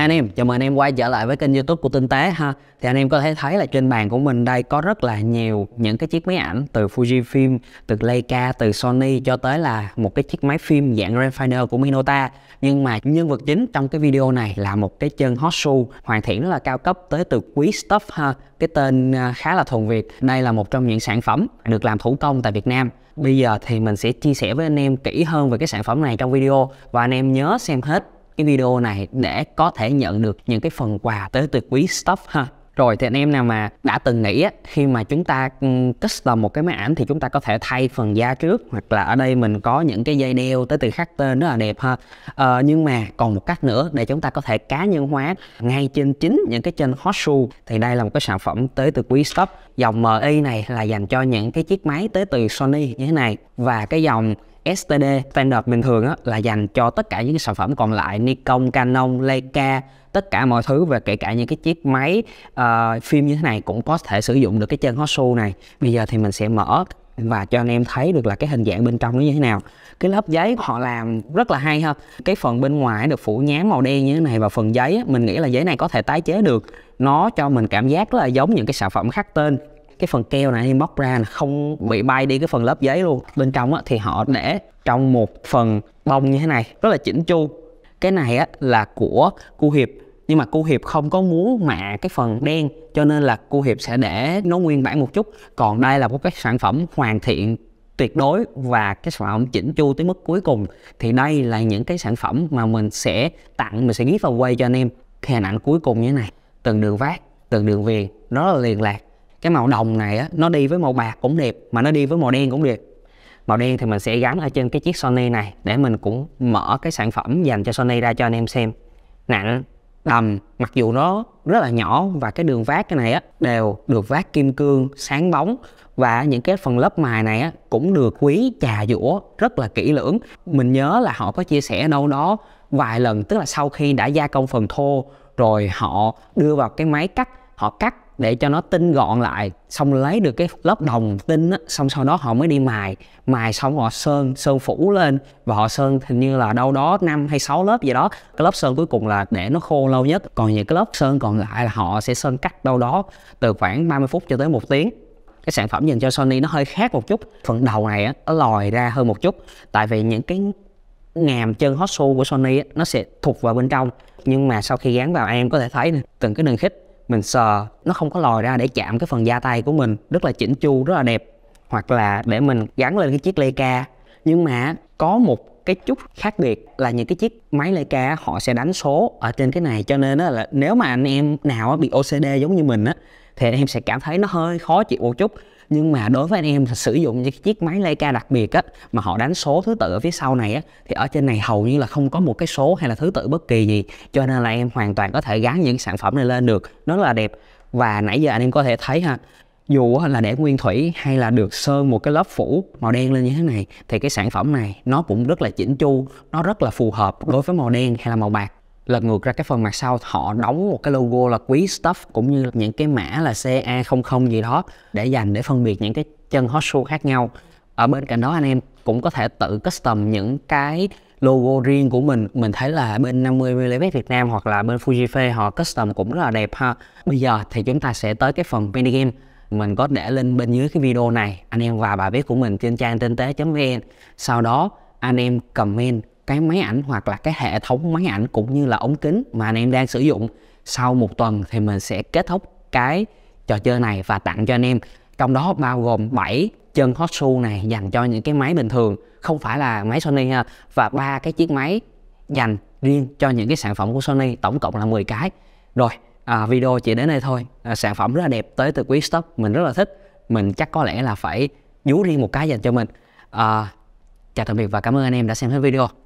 Hai anh em, chào mừng anh em quay trở lại với kênh youtube của Tinh Tế ha Thì anh em có thể thấy là trên bàn của mình đây có rất là nhiều những cái chiếc máy ảnh Từ Fujifilm, từ Leica, từ Sony cho tới là một cái chiếc máy phim dạng Refiner của Minolta Nhưng mà nhân vật chính trong cái video này là một cái chân hot shoe hoàn thiện rất là cao cấp tới từ quý stuff ha Cái tên à, khá là thuần Việt Đây là một trong những sản phẩm được làm thủ công tại Việt Nam Bây giờ thì mình sẽ chia sẻ với anh em kỹ hơn về cái sản phẩm này trong video Và anh em nhớ xem hết cái video này để có thể nhận được những cái phần quà tới từ quý stuff ha rồi thì anh em nào mà đã từng nghĩ á, khi mà chúng ta custom một cái máy ảnh thì chúng ta có thể thay phần da trước hoặc là ở đây mình có những cái dây đeo tới từ khắc tên rất là đẹp ha ờ, nhưng mà còn một cách nữa để chúng ta có thể cá nhân hóa ngay trên chính những cái chân hot shoe thì đây là một cái sản phẩm tới từ quý shop dòng mi này là dành cho những cái chiếc máy tới từ sony như thế này và cái dòng STD standard bình thường á, là dành cho tất cả những cái sản phẩm còn lại Nikon, Canon, Leica tất cả mọi thứ và kể cả những cái chiếc máy uh, phim như thế này cũng có thể sử dụng được cái chân Hosu này bây giờ thì mình sẽ mở và cho anh em thấy được là cái hình dạng bên trong nó như thế nào cái lớp giấy họ làm rất là hay ha cái phần bên ngoài được phủ nhám màu đen như thế này và phần giấy mình nghĩ là giấy này có thể tái chế được nó cho mình cảm giác là giống những cái sản phẩm khác tên cái phần keo này em bóc ra là không bị bay đi cái phần lớp giấy luôn bên trong á, thì họ để trong một phần bông như thế này rất là chỉnh chu cái này á, là của cu hiệp nhưng mà cu hiệp không có muốn mạ cái phần đen cho nên là cu hiệp sẽ để nó nguyên bản một chút còn đây là một cái sản phẩm hoàn thiện tuyệt đối và cái sản phẩm chỉnh chu tới mức cuối cùng thì đây là những cái sản phẩm mà mình sẽ tặng mình sẽ ghi gift quay cho anh em hình ảnh cuối cùng như thế này từng đường vát từng đường viền nó là liền lạc cái màu đồng này á, nó đi với màu bạc cũng đẹp mà nó đi với màu đen cũng đẹp màu đen thì mình sẽ gắn ở trên cái chiếc Sony này để mình cũng mở cái sản phẩm dành cho Sony ra cho anh em xem nặng đầm mặc dù nó rất là nhỏ và cái đường vát cái này á đều được vát kim cương sáng bóng và những cái phần lớp mài này á cũng được quý trà dũa rất là kỹ lưỡng mình nhớ là họ có chia sẻ đâu đó vài lần tức là sau khi đã gia công phần thô rồi họ đưa vào cái máy cắt họ cắt để cho nó tinh gọn lại xong lấy được cái lớp đồng tinh á xong sau đó họ mới đi mài mài xong họ sơn sơn phủ lên và họ sơn hình như là đâu đó năm hay 6 lớp gì đó cái lớp sơn cuối cùng là để nó khô lâu nhất còn những cái lớp sơn còn lại là họ sẽ sơn cắt đâu đó từ khoảng 30 phút cho tới một tiếng cái sản phẩm dành cho Sony nó hơi khác một chút phần đầu này á, nó lòi ra hơn một chút tại vì những cái ngàm chân hot shoe của Sony á, nó sẽ thụt vào bên trong nhưng mà sau khi gắn vào em có thể thấy từng cái đường khít mình sờ nó không có lòi ra để chạm cái phần da tay của mình rất là chỉnh chu rất là đẹp hoặc là để mình gắn lên cái chiếc ca nhưng mà có một cái chút khác biệt là những cái chiếc máy ca họ sẽ đánh số ở trên cái này cho nên là nếu mà anh em nào bị OCD giống như mình á thì em sẽ cảm thấy nó hơi khó chịu một chút nhưng mà đối với anh em sử dụng những chiếc máy Leica đặc biệt á mà họ đánh số thứ tự ở phía sau này á thì ở trên này hầu như là không có một cái số hay là thứ tự bất kỳ gì cho nên là em hoàn toàn có thể gắn những sản phẩm này lên được nó là đẹp và nãy giờ anh em có thể thấy ha dù là để nguyên thủy hay là được sơn một cái lớp phủ màu đen lên như thế này thì cái sản phẩm này nó cũng rất là chỉnh chu nó rất là phù hợp đối với màu đen hay là màu bạc lật ngược ra cái phần mặt sau họ đóng một cái logo là quý stuff cũng như những cái mã là CA00 gì đó để dành để phân biệt những cái chân hot shoe khác nhau ở bên cạnh đó anh em cũng có thể tự custom những cái logo riêng của mình mình thấy là bên 50mm Việt Nam hoặc là bên fuji fe họ custom cũng rất là đẹp ha bây giờ thì chúng ta sẽ tới cái phần game mình có để lên bên dưới cái video này anh em vào bài viết của mình trên trang tinh tế.vn sau đó anh em comment cái máy ảnh hoặc là cái hệ thống máy ảnh cũng như là ống kính mà anh em đang sử dụng sau một tuần thì mình sẽ kết thúc cái trò chơi này và tặng cho anh em trong đó bao gồm 7 chân hot shoe này dành cho những cái máy bình thường không phải là máy Sony ha và ba cái chiếc máy dành riêng cho những cái sản phẩm của Sony tổng cộng là 10 cái rồi à, video chỉ đến đây thôi à, sản phẩm rất là đẹp tới từ quý stock mình rất là thích mình chắc có lẽ là phải vú riêng một cái dành cho mình à, chào tạm biệt và cảm ơn anh em đã xem hết video